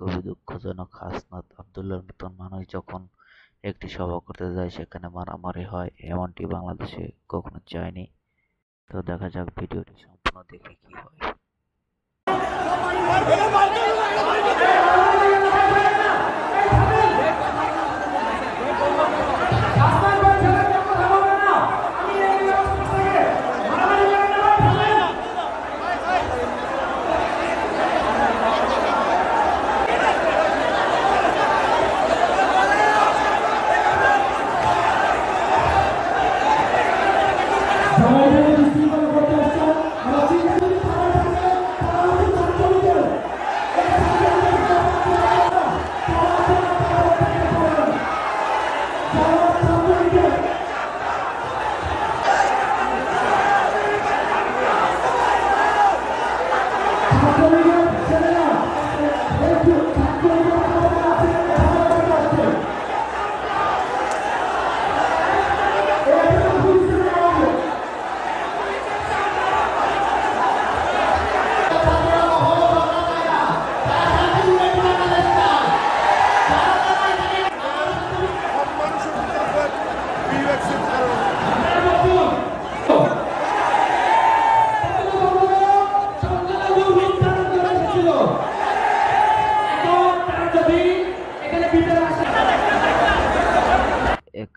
খুবই দুঃখজনক হাসনাত আবদুল্লার মতন মানুষ যখন একটি সভা করতে যায় সেখানে মারামারি হয় এমনটি বাংলাদেশে কখনো যায়নি তো দেখা যাক ভিডিওটি সম্পূর্ণ দেখে কি হয়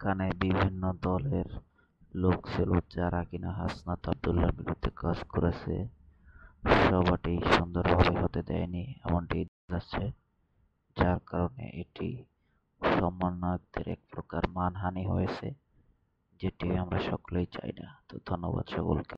এখানে বিভিন্ন দলের লোক ছিল যারা কিনা হাসনাত আবদুল্লার বিরুদ্ধে কাজ করেছে সবাটি সুন্দরভাবে হতে দেয়নি এমনটি যাচ্ছে যার কারণে এটি সমন্বয়কদের এক প্রকার মানহানি হয়েছে যেটি আমরা সকলেই চাই না তো ধন্যবাদ সকলকে